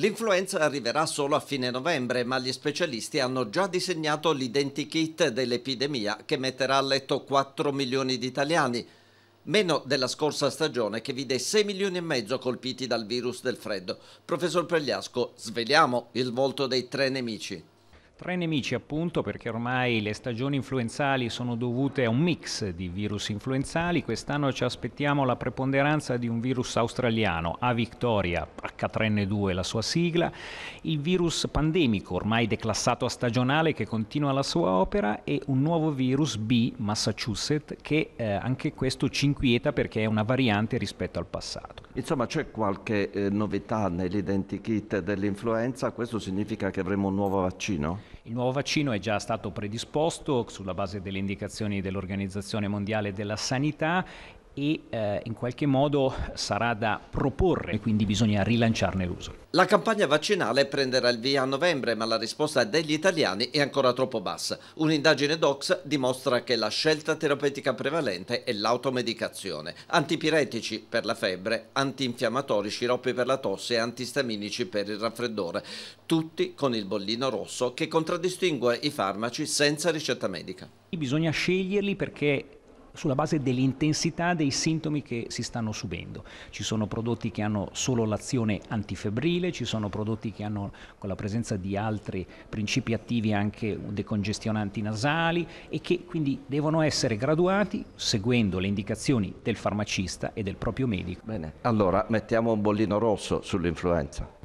L'influenza arriverà solo a fine novembre, ma gli specialisti hanno già disegnato l'identikit dell'epidemia che metterà a letto 4 milioni di italiani, meno della scorsa stagione che vide 6 milioni e mezzo colpiti dal virus del freddo. Professor Pregliasco, sveliamo il volto dei tre nemici. Tre nemici appunto perché ormai le stagioni influenzali sono dovute a un mix di virus influenzali, quest'anno ci aspettiamo la preponderanza di un virus australiano, A Victoria, H3N2 la sua sigla, il virus pandemico ormai declassato a stagionale che continua la sua opera e un nuovo virus B, Massachusetts, che eh, anche questo ci inquieta perché è una variante rispetto al passato. Insomma c'è qualche eh, novità nell'identikit dell'influenza, questo significa che avremo un nuovo vaccino? Il nuovo vaccino è già stato predisposto sulla base delle indicazioni dell'Organizzazione Mondiale della Sanità e eh, in qualche modo sarà da proporre quindi bisogna rilanciarne l'uso. La campagna vaccinale prenderà il via a novembre ma la risposta degli italiani è ancora troppo bassa. Un'indagine DOCS dimostra che la scelta terapeutica prevalente è l'automedicazione. Antipiretici per la febbre, antinfiammatori, sciroppi per la tosse e antistaminici per il raffreddore. Tutti con il bollino rosso che contraddistingue i farmaci senza ricetta medica. Bisogna sceglierli perché sulla base dell'intensità dei sintomi che si stanno subendo. Ci sono prodotti che hanno solo l'azione antifebrile, ci sono prodotti che hanno con la presenza di altri principi attivi anche decongestionanti nasali e che quindi devono essere graduati seguendo le indicazioni del farmacista e del proprio medico. Bene, allora mettiamo un bollino rosso sull'influenza.